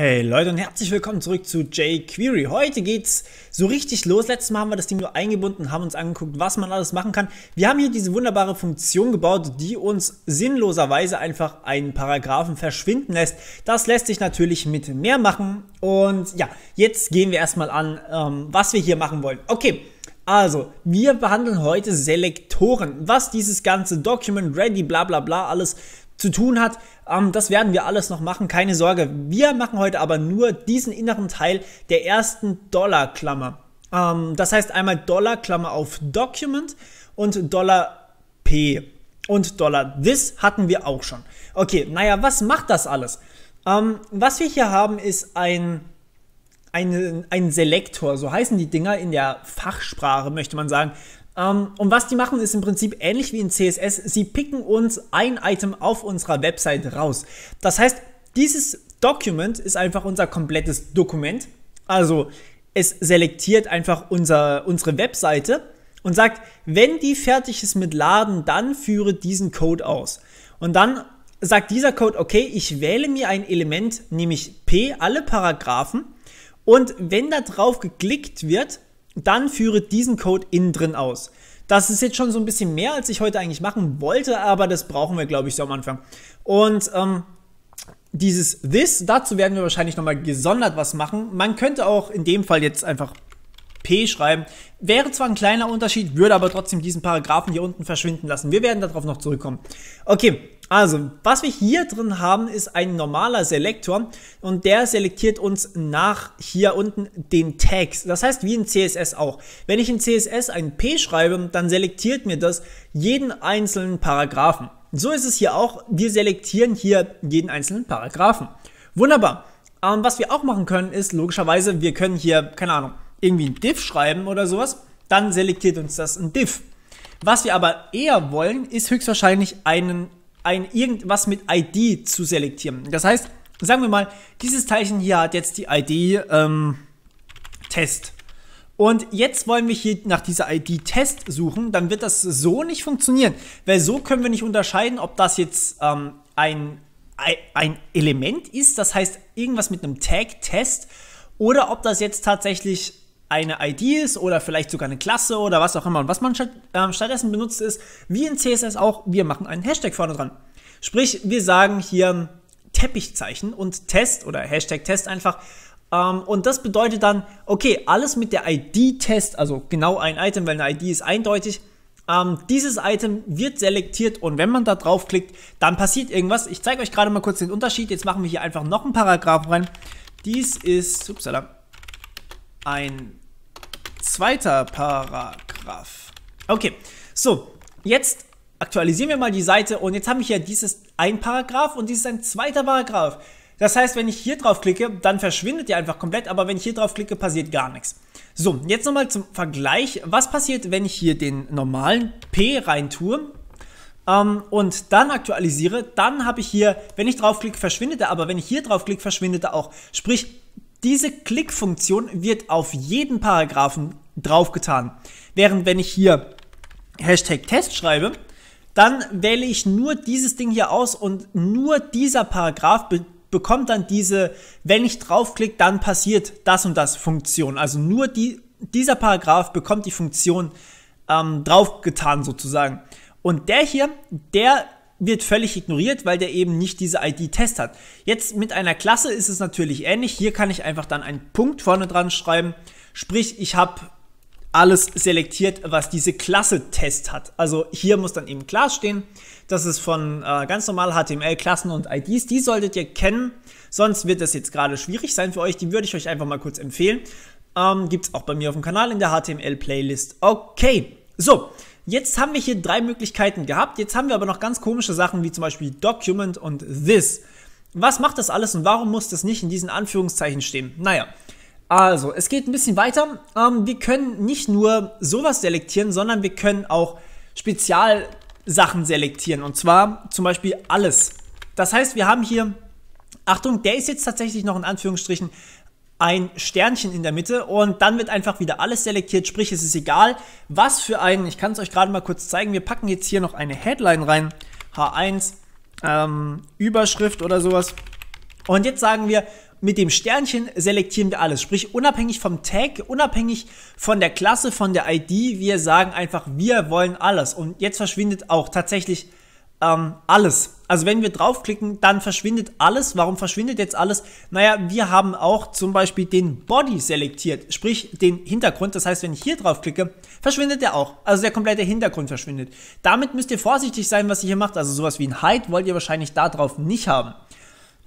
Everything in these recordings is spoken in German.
Hey Leute und herzlich willkommen zurück zu jQuery. Heute geht's so richtig los. Letztes Mal haben wir das Ding nur eingebunden, haben uns angeguckt, was man alles machen kann. Wir haben hier diese wunderbare Funktion gebaut, die uns sinnloserweise einfach einen Paragraphen verschwinden lässt. Das lässt sich natürlich mit mehr machen. Und ja, jetzt gehen wir erstmal an, ähm, was wir hier machen wollen. Okay. Also, wir behandeln heute Selektoren. Was dieses ganze Document Ready, bla bla bla alles zu tun hat. Ähm, das werden wir alles noch machen, keine Sorge. Wir machen heute aber nur diesen inneren Teil der ersten Dollarklammer. Ähm, das heißt einmal Dollar-Klammer auf Document und Dollar P. Und Dollar This hatten wir auch schon. Okay, naja, was macht das alles? Ähm, was wir hier haben, ist ein, ein, ein Selektor, so heißen die Dinger in der Fachsprache, möchte man sagen. Ähm, und was die machen, ist im Prinzip ähnlich wie in CSS. Sie picken uns ein Item auf unserer Website raus. Das heißt, dieses Document ist einfach unser komplettes Dokument. Also es selektiert einfach unser, unsere Webseite und sagt, wenn die fertig ist mit Laden, dann führe diesen Code aus. Und dann sagt dieser Code, okay, ich wähle mir ein Element, nämlich P, alle Paragraphen. Und wenn da drauf geklickt wird, dann führe diesen Code innen drin aus. Das ist jetzt schon so ein bisschen mehr, als ich heute eigentlich machen wollte, aber das brauchen wir, glaube ich, so am Anfang. Und ähm, dieses this, dazu werden wir wahrscheinlich nochmal gesondert was machen. Man könnte auch in dem Fall jetzt einfach P schreiben. Wäre zwar ein kleiner Unterschied, würde aber trotzdem diesen Paragraphen hier unten verschwinden lassen. Wir werden darauf noch zurückkommen. Okay, also, was wir hier drin haben, ist ein normaler Selektor und der selektiert uns nach hier unten den Tags. Das heißt, wie in CSS auch. Wenn ich in CSS ein P schreibe, dann selektiert mir das jeden einzelnen Paragraphen. So ist es hier auch. Wir selektieren hier jeden einzelnen Paragraphen. Wunderbar. Ähm, was wir auch machen können, ist logischerweise, wir können hier, keine Ahnung, irgendwie ein Div schreiben oder sowas. Dann selektiert uns das ein Div. Was wir aber eher wollen, ist höchstwahrscheinlich einen ein irgendwas mit ID zu selektieren. Das heißt, sagen wir mal, dieses Teilchen hier hat jetzt die ID ähm, Test. Und jetzt wollen wir hier nach dieser ID Test suchen, dann wird das so nicht funktionieren, weil so können wir nicht unterscheiden, ob das jetzt ähm, ein, ein Element ist, das heißt irgendwas mit einem Tag Test, oder ob das jetzt tatsächlich eine ID ist oder vielleicht sogar eine Klasse oder was auch immer. Und was man ähm, stattdessen benutzt ist, wie in CSS auch, wir machen einen Hashtag vorne dran. Sprich, wir sagen hier Teppichzeichen und Test oder Hashtag Test einfach. Ähm, und das bedeutet dann, okay, alles mit der ID-Test, also genau ein Item, weil eine ID ist eindeutig. Ähm, dieses Item wird selektiert und wenn man da draufklickt, dann passiert irgendwas. Ich zeige euch gerade mal kurz den Unterschied. Jetzt machen wir hier einfach noch einen Paragraph rein. Dies ist, upsala, ein Zweiter Paragraph. Okay, so, jetzt aktualisieren wir mal die Seite und jetzt habe ich ja dieses ein Paragraph und dieses ein zweiter Paragraph. Das heißt, wenn ich hier drauf klicke, dann verschwindet die einfach komplett, aber wenn ich hier drauf klicke, passiert gar nichts. So, jetzt nochmal zum Vergleich. Was passiert, wenn ich hier den normalen P rein tue ähm, und dann aktualisiere? Dann habe ich hier, wenn ich drauf klicke, verschwindet er, aber wenn ich hier drauf klicke, verschwindet er auch. Sprich, diese Klickfunktion wird auf jeden Paragraphen draufgetan. Während wenn ich hier Hashtag Test schreibe, dann wähle ich nur dieses Ding hier aus und nur dieser Paragraph be bekommt dann diese, wenn ich draufklicke, dann passiert das und das Funktion. Also nur die, dieser Paragraph bekommt die Funktion ähm, draufgetan sozusagen. Und der hier, der wird völlig ignoriert, weil der eben nicht diese ID-Test hat. Jetzt mit einer Klasse ist es natürlich ähnlich. Hier kann ich einfach dann einen Punkt vorne dran schreiben. Sprich, ich habe alles selektiert, was diese Klasse Test hat. Also hier muss dann eben Class stehen. Das ist von äh, ganz normal HTML Klassen und IDs. Die solltet ihr kennen. Sonst wird das jetzt gerade schwierig sein für euch. Die würde ich euch einfach mal kurz empfehlen. Ähm, Gibt es auch bei mir auf dem Kanal in der HTML-Playlist. Okay, so. Jetzt haben wir hier drei Möglichkeiten gehabt. Jetzt haben wir aber noch ganz komische Sachen wie zum Beispiel Document und This. Was macht das alles und warum muss das nicht in diesen Anführungszeichen stehen? Naja, also, es geht ein bisschen weiter. Ähm, wir können nicht nur sowas selektieren, sondern wir können auch Spezialsachen selektieren. Und zwar zum Beispiel alles. Das heißt, wir haben hier, Achtung, der ist jetzt tatsächlich noch in Anführungsstrichen ein Sternchen in der Mitte und dann wird einfach wieder alles selektiert, sprich es ist egal, was für einen, ich kann es euch gerade mal kurz zeigen, wir packen jetzt hier noch eine Headline rein, H1, ähm, Überschrift oder sowas und jetzt sagen wir, mit dem Sternchen selektieren wir alles. Sprich, unabhängig vom Tag, unabhängig von der Klasse, von der ID, wir sagen einfach, wir wollen alles. Und jetzt verschwindet auch tatsächlich ähm, alles. Also wenn wir draufklicken, dann verschwindet alles. Warum verschwindet jetzt alles? Naja, wir haben auch zum Beispiel den Body selektiert, sprich den Hintergrund. Das heißt, wenn ich hier draufklicke, verschwindet der auch. Also der komplette Hintergrund verschwindet. Damit müsst ihr vorsichtig sein, was ihr hier macht. Also sowas wie ein Hide wollt ihr wahrscheinlich da drauf nicht haben.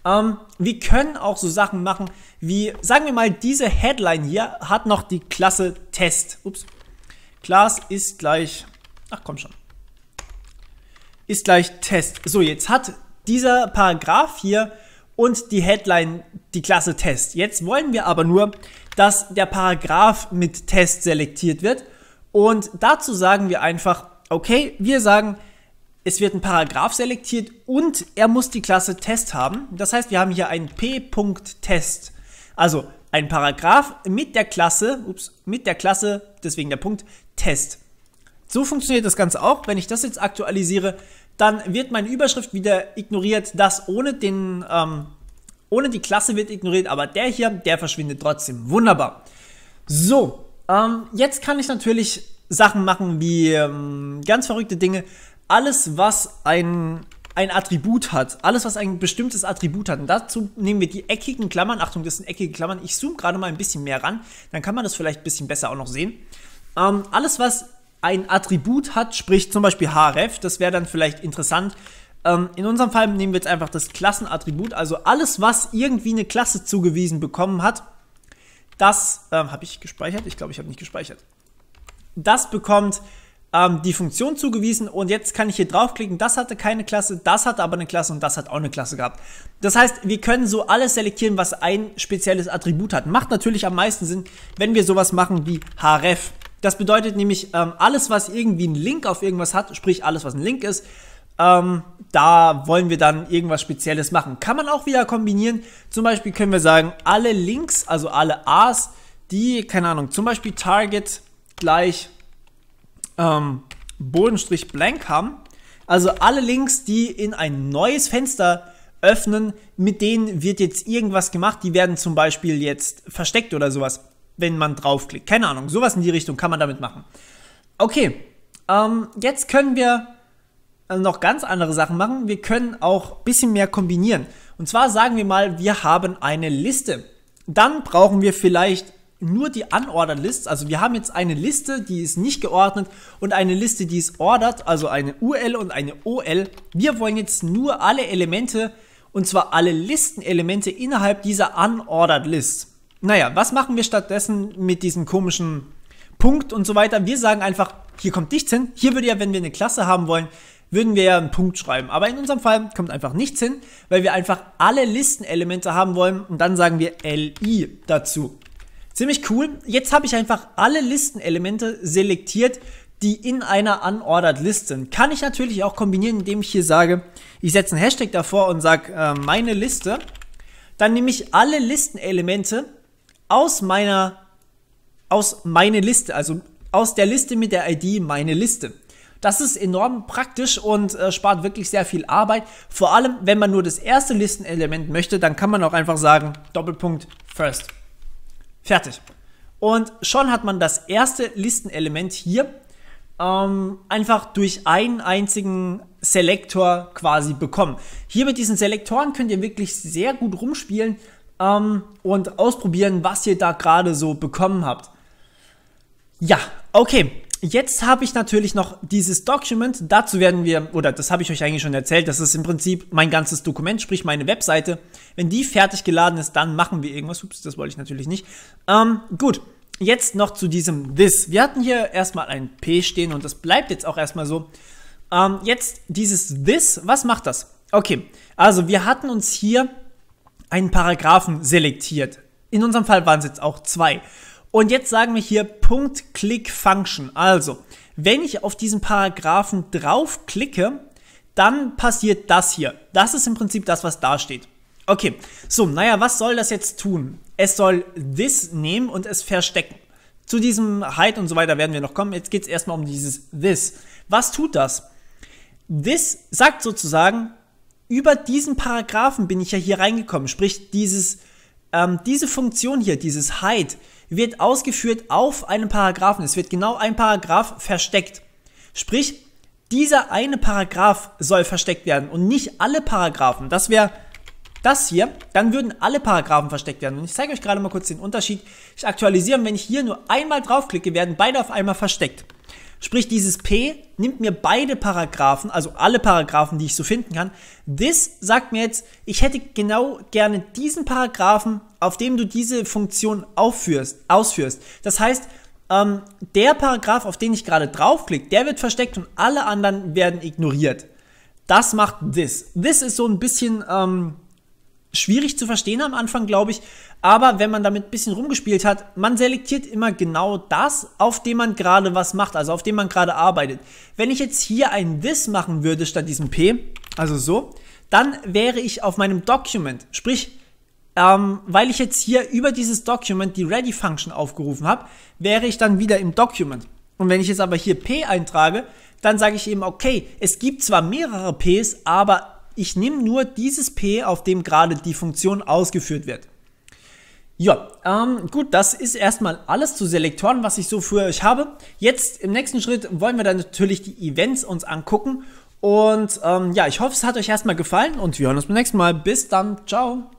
Ähm, wir können auch so Sachen machen wie, sagen wir mal, diese Headline hier hat noch die Klasse Test. Ups. Class ist gleich, ach komm schon, ist gleich Test. So, jetzt hat dieser Paragraph hier und die Headline die Klasse Test. Jetzt wollen wir aber nur, dass der Paragraph mit Test selektiert wird und dazu sagen wir einfach, okay, wir sagen, es wird ein Paragraph selektiert und er muss die Klasse Test haben. Das heißt, wir haben hier einen p.test. Also ein Paragraph mit der Klasse, ups, mit der Klasse, deswegen der Punkt Test. So funktioniert das Ganze auch. Wenn ich das jetzt aktualisiere, dann wird meine Überschrift wieder ignoriert. Das ohne den, ähm, ohne die Klasse wird ignoriert, aber der hier, der verschwindet trotzdem. Wunderbar. So, ähm, jetzt kann ich natürlich Sachen machen wie ähm, ganz verrückte Dinge alles, was ein, ein Attribut hat, alles, was ein bestimmtes Attribut hat, und dazu nehmen wir die eckigen Klammern, Achtung, das sind eckige Klammern, ich zoome gerade mal ein bisschen mehr ran, dann kann man das vielleicht ein bisschen besser auch noch sehen. Ähm, alles, was ein Attribut hat, sprich zum Beispiel href, das wäre dann vielleicht interessant, ähm, in unserem Fall nehmen wir jetzt einfach das Klassenattribut, also alles, was irgendwie eine Klasse zugewiesen bekommen hat, das ähm, habe ich gespeichert. Ich glaube, ich habe nicht gespeichert. Das bekommt ähm, die Funktion zugewiesen und jetzt kann ich hier draufklicken, das hatte keine Klasse, das hatte aber eine Klasse und das hat auch eine Klasse gehabt. Das heißt, wir können so alles selektieren, was ein spezielles Attribut hat. Macht natürlich am meisten Sinn, wenn wir sowas machen wie href. Das bedeutet nämlich, ähm, alles, was irgendwie einen Link auf irgendwas hat, sprich alles, was ein Link ist, ähm, da wollen wir dann irgendwas Spezielles machen. Kann man auch wieder kombinieren. Zum Beispiel können wir sagen, alle Links, also alle A's, die, keine Ahnung, zum Beispiel Target gleich ähm, Bodenstrich Blank haben. Also alle Links, die in ein neues Fenster öffnen, mit denen wird jetzt irgendwas gemacht. Die werden zum Beispiel jetzt versteckt oder sowas, wenn man draufklickt. Keine Ahnung, sowas in die Richtung kann man damit machen. Okay, ähm, jetzt können wir äh, noch ganz andere Sachen machen. Wir können auch ein bisschen mehr kombinieren. Und zwar sagen wir mal, wir haben eine Liste. Dann brauchen wir vielleicht nur die Unordered Lists. Also wir haben jetzt eine Liste, die ist nicht geordnet und eine Liste, die ist ordered, also eine UL und eine OL. Wir wollen jetzt nur alle Elemente und zwar alle Listenelemente innerhalb dieser Unordered List. Naja, was machen wir stattdessen mit diesem komischen Punkt und so weiter? Wir sagen einfach, hier kommt nichts hin. Hier würde ja, wenn wir eine Klasse haben wollen, würden wir ja einen Punkt schreiben. Aber in unserem Fall kommt einfach nichts hin, weil wir einfach alle Listenelemente haben wollen und dann sagen wir li dazu. Ziemlich cool. Jetzt habe ich einfach alle Listenelemente selektiert, die in einer Unordered List sind. Kann ich natürlich auch kombinieren, indem ich hier sage, ich setze einen Hashtag davor und sage äh, meine Liste. Dann nehme ich alle Listenelemente aus meiner, aus meine Liste, also aus der Liste mit der ID meine Liste. Das ist enorm praktisch und äh, spart wirklich sehr viel Arbeit. Vor allem, wenn man nur das erste Listenelement möchte, dann kann man auch einfach sagen, Doppelpunkt First. Fertig. Und schon hat man das erste Listenelement hier ähm, einfach durch einen einzigen Selektor quasi bekommen. Hier mit diesen Selektoren könnt ihr wirklich sehr gut rumspielen ähm, und ausprobieren, was ihr da gerade so bekommen habt. Ja, okay. Jetzt habe ich natürlich noch dieses Document, dazu werden wir, oder das habe ich euch eigentlich schon erzählt, das ist im Prinzip mein ganzes Dokument, sprich meine Webseite. Wenn die fertig geladen ist, dann machen wir irgendwas. Ups, das wollte ich natürlich nicht. Ähm, gut, jetzt noch zu diesem This. Wir hatten hier erstmal ein P stehen und das bleibt jetzt auch erstmal so. Ähm, jetzt dieses This, was macht das? Okay, also wir hatten uns hier einen Paragraphen selektiert. In unserem Fall waren es jetzt auch zwei. Und jetzt sagen wir hier Punkt Click Function. Also, wenn ich auf diesen Paragraphen drauf klicke, dann passiert das hier. Das ist im Prinzip das, was da steht. Okay, so, naja, was soll das jetzt tun? Es soll this nehmen und es verstecken. Zu diesem Hide und so weiter werden wir noch kommen. Jetzt geht es erstmal um dieses this. Was tut das? This sagt sozusagen, über diesen Paragraphen bin ich ja hier reingekommen. Sprich, dieses, ähm, diese Funktion hier, dieses Hide, wird ausgeführt auf einen Paragraphen. Es wird genau ein Paragraph versteckt. Sprich, dieser eine Paragraph soll versteckt werden und nicht alle Paragraphen. Das wäre das hier. Dann würden alle Paragraphen versteckt werden. Und ich zeige euch gerade mal kurz den Unterschied. Ich aktualisiere und wenn ich hier nur einmal draufklicke, werden beide auf einmal versteckt. Sprich, dieses P nimmt mir beide Paragraphen, also alle Paragraphen, die ich so finden kann. This sagt mir jetzt, ich hätte genau gerne diesen Paragraphen, auf dem du diese Funktion aufführst, ausführst. Das heißt, ähm, der Paragraph, auf den ich gerade draufklicke, der wird versteckt und alle anderen werden ignoriert. Das macht this. This ist so ein bisschen ähm, schwierig zu verstehen am Anfang, glaube ich. Aber wenn man damit ein bisschen rumgespielt hat, man selektiert immer genau das, auf dem man gerade was macht, also auf dem man gerade arbeitet. Wenn ich jetzt hier ein this machen würde statt diesem p, also so, dann wäre ich auf meinem Document, sprich, ähm, weil ich jetzt hier über dieses Document die Ready-Function aufgerufen habe, wäre ich dann wieder im Document. Und wenn ich jetzt aber hier p eintrage, dann sage ich eben, okay, es gibt zwar mehrere ps, aber ich nehme nur dieses P, auf dem gerade die Funktion ausgeführt wird. Ja, ähm, gut, das ist erstmal alles zu Selektoren, was ich so für euch habe. Jetzt im nächsten Schritt wollen wir dann natürlich die Events uns angucken. Und ähm, ja, ich hoffe, es hat euch erstmal gefallen und wir hören uns beim nächsten Mal. Bis dann, ciao.